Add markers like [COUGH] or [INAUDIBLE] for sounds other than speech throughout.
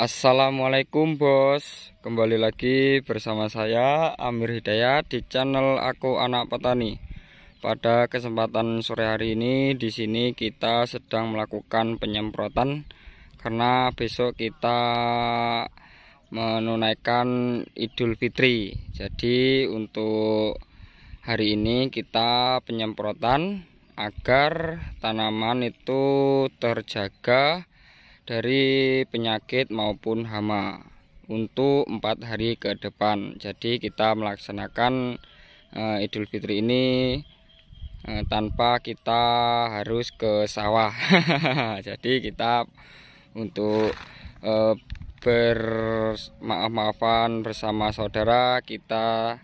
Assalamualaikum bos Kembali lagi bersama saya Amir Hidayat di channel Aku Anak Petani Pada kesempatan sore hari ini di sini kita sedang melakukan penyemprotan Karena besok kita menunaikan Idul Fitri Jadi untuk hari ini kita penyemprotan agar tanaman itu terjaga dari penyakit maupun hama untuk empat hari ke depan. Jadi kita melaksanakan uh, Idul Fitri ini uh, tanpa kita harus ke sawah. [LAUGHS] Jadi kita untuk uh, bermaaf-maafan bersama saudara kita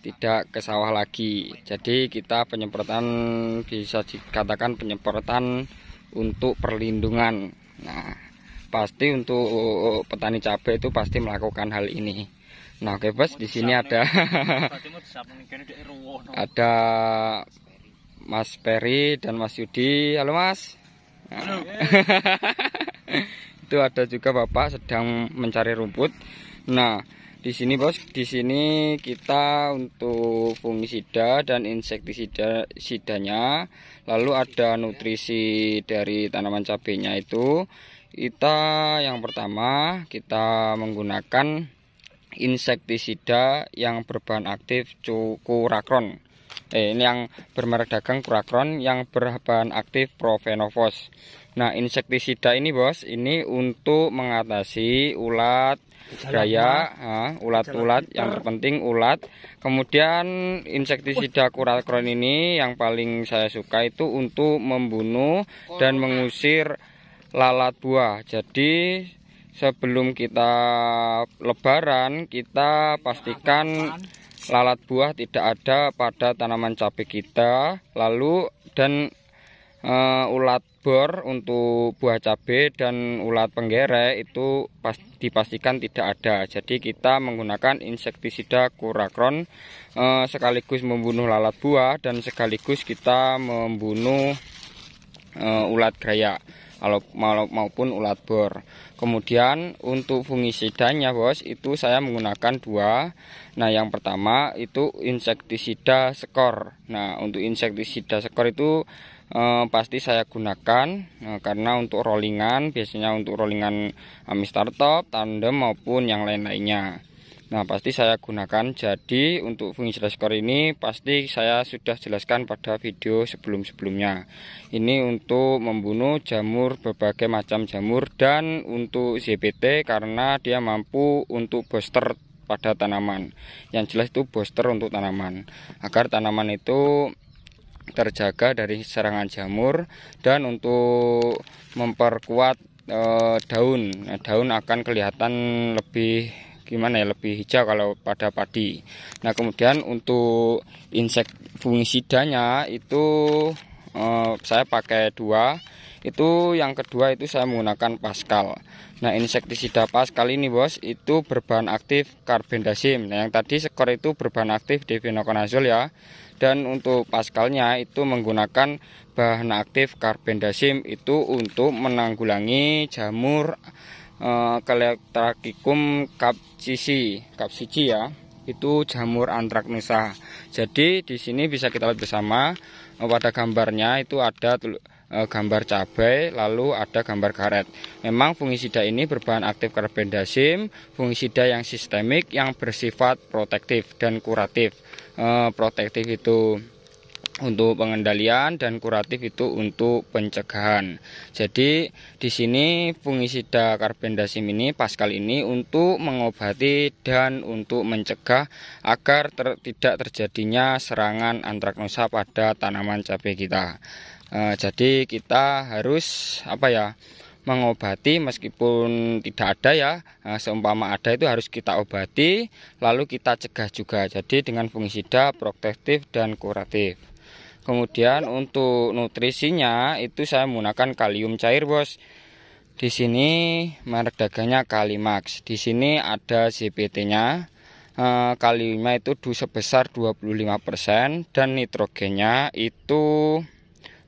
tidak ke sawah lagi. Jadi kita penyemprotan bisa dikatakan penyemprotan untuk perlindungan Nah, pasti untuk uh, petani cabai itu pasti melakukan hal ini. Nah, oke bos, di sini ada [LAUGHS] ada Mas Peri dan Mas Yudi. Halo Mas. Nah. Halo. [LAUGHS] itu ada juga Bapak sedang mencari rumput. Nah, di sini bos, di sini kita untuk fungisida dan insektisida sidanya, lalu ada nutrisi dari tanaman cabenya itu. Kita yang pertama kita menggunakan insektisida yang berbahan aktif cukurakron. Eh, ini yang bermerek dagang kurakron yang berbahan aktif profenofos. Nah, insektisida ini, Bos, ini untuk mengatasi ulat gaya, ulat-ulat yang terpenting ulat. Kemudian insektisida kurakron ini yang paling saya suka itu untuk membunuh dan mengusir lalat buah. Jadi sebelum kita lebaran, kita pastikan lalat buah tidak ada pada tanaman cabai kita. Lalu dan uh, ulat bor untuk buah cabai dan ulat penggerek itu pas, dipastikan tidak ada jadi kita menggunakan insektisida kurakron uh, eh, sekaligus membunuh lalat buah dan sekaligus kita membunuh uh, ulat gaya maupun ulat bor kemudian untuk fungisidanya bos itu saya menggunakan dua nah yang pertama itu insektisida skor nah untuk insektisida skor itu Eh, pasti saya gunakan eh, karena untuk rollingan biasanya untuk rollingan ami eh, top tandem maupun yang lain-lainnya nah pasti saya gunakan jadi untuk fungsi skor ini pasti saya sudah jelaskan pada video sebelum-sebelumnya ini untuk membunuh jamur berbagai macam jamur dan untuk ZPT karena dia mampu untuk booster pada tanaman yang jelas itu booster untuk tanaman agar tanaman itu terjaga dari serangan jamur dan untuk memperkuat e, daun nah, daun akan kelihatan lebih gimana ya lebih hijau kalau pada padi nah kemudian untuk insek fungisidanya itu e, saya pakai dua itu yang kedua itu saya menggunakan Pascal. Nah insektisida Pascal ini bos itu berbahan aktif karbendazim Nah yang tadi skor itu berbahan aktif divinokonazol ya dan untuk paskalnya itu menggunakan bahan aktif karbendasim itu untuk menanggulangi jamur eh, Calyptrachicum capsicum ya itu jamur antraknusa jadi di sini bisa kita lihat bersama eh, pada gambarnya itu ada Eh, gambar cabai lalu ada gambar karet. Memang fungisida ini berbahan aktif karbendazim, fungisida yang sistemik yang bersifat protektif dan kuratif. E, protektif itu untuk pengendalian dan kuratif itu untuk pencegahan. Jadi di sini fungisida karbendazim ini Pascal ini untuk mengobati dan untuk mencegah agar ter tidak terjadinya serangan antraknosa pada tanaman cabai kita. Eh, jadi kita harus apa ya mengobati meskipun tidak ada ya eh, seumpama ada itu harus kita obati lalu kita cegah juga jadi dengan fungisida protektif dan kuratif kemudian untuk nutrisinya itu saya menggunakan kalium cair bos di sini merek dagangnya Kalimax di sini ada CPT nya eh, kaliumnya itu sebesar 25% dan nitrogennya itu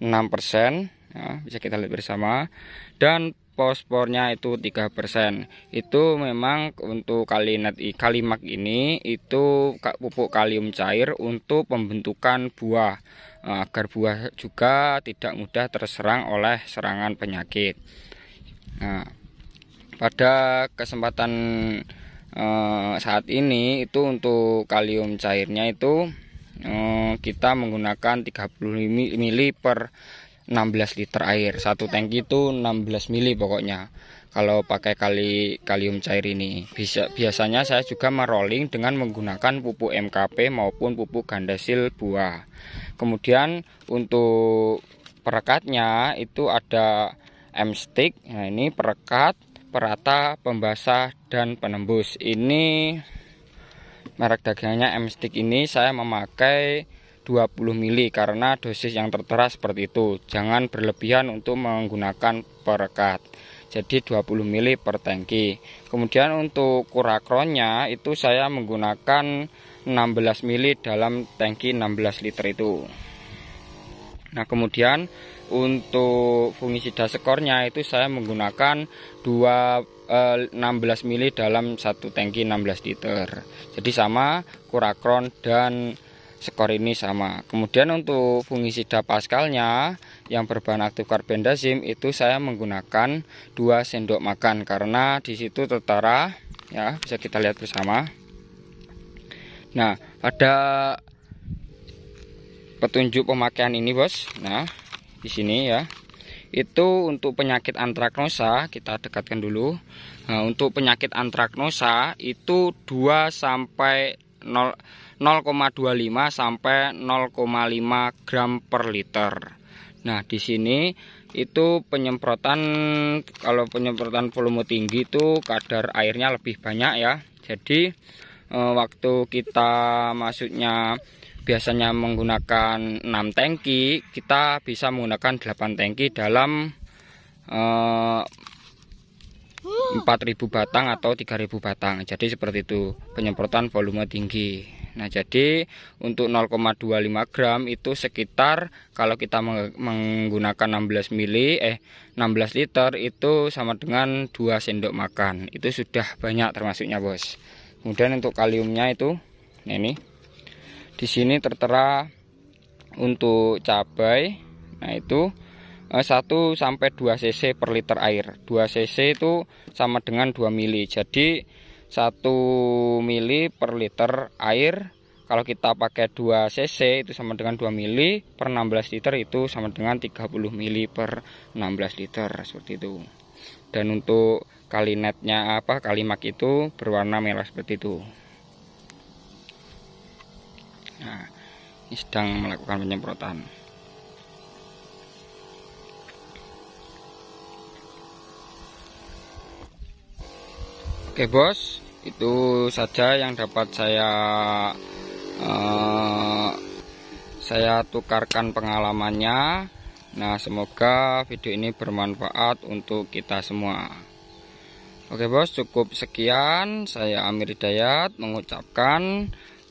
ya, bisa kita lihat bersama dan pospornya itu 3% itu memang untuk kalinet kalimak ini itu pupuk kalium cair untuk pembentukan buah eh, agar buah juga tidak mudah terserang oleh serangan penyakit nah, pada kesempatan eh, saat ini itu untuk kalium cairnya itu Eh, kita menggunakan 30 mili per 16 liter air satu tank itu 16 mili pokoknya kalau pakai kali kalium cair ini bisa biasanya saya juga merolling dengan menggunakan pupuk MKP maupun pupuk gandasil buah kemudian untuk perekatnya itu ada M stick nah ini perekat perata pembasah dan penembus ini merek dagangnya M Stick ini saya memakai 20 mili karena dosis yang tertera seperti itu. Jangan berlebihan untuk menggunakan perekat. Jadi 20 mili per tangki. Kemudian untuk kurakronnya itu saya menggunakan 16 mili dalam tangki 16 liter itu. Nah, kemudian untuk fungisida sekornya itu saya menggunakan 2 16 eh, mili dalam satu tangki 16 liter. Jadi sama kurakron dan skor ini sama. Kemudian untuk fungisida paskalnya yang berbahan aktif karbendazim itu saya menggunakan dua sendok makan karena disitu situ tertera ya bisa kita lihat bersama. Nah, pada petunjuk pemakaian ini, Bos. Nah, di sini ya. Itu untuk penyakit antraknosa kita dekatkan dulu. Nah, untuk penyakit antraknosa itu 2 sampai 0,25 sampai 0,5 gram per liter. Nah, di sini itu penyemprotan kalau penyemprotan volume tinggi itu kadar airnya lebih banyak ya. Jadi eh, waktu kita masuknya biasanya menggunakan 6 tangki, kita bisa menggunakan 8 tangki dalam eh, 4000 batang atau 3000 batang. Jadi seperti itu penyemprotan volume tinggi. Nah, jadi untuk 0,25 gram itu sekitar kalau kita menggunakan 16 mili eh 16 liter itu sama dengan 2 sendok makan. Itu sudah banyak termasuknya, Bos. Kemudian untuk kaliumnya itu nah ini di sini tertera untuk cabai nah itu 1 eh, sampai 2 cc per liter air 2 cc itu sama dengan 2 mili jadi 1 mili per liter air kalau kita pakai 2 cc itu sama dengan 2 mili per 16 liter itu sama dengan 30 mili per 16 liter seperti itu dan untuk kalinetnya apa kalimak itu berwarna merah seperti itu nah ini sedang melakukan penyemprotan oke bos itu saja yang dapat saya uh, saya tukarkan pengalamannya nah semoga video ini bermanfaat untuk kita semua oke bos cukup sekian saya Amir Dayat mengucapkan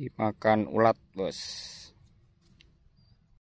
dimakan ulat bos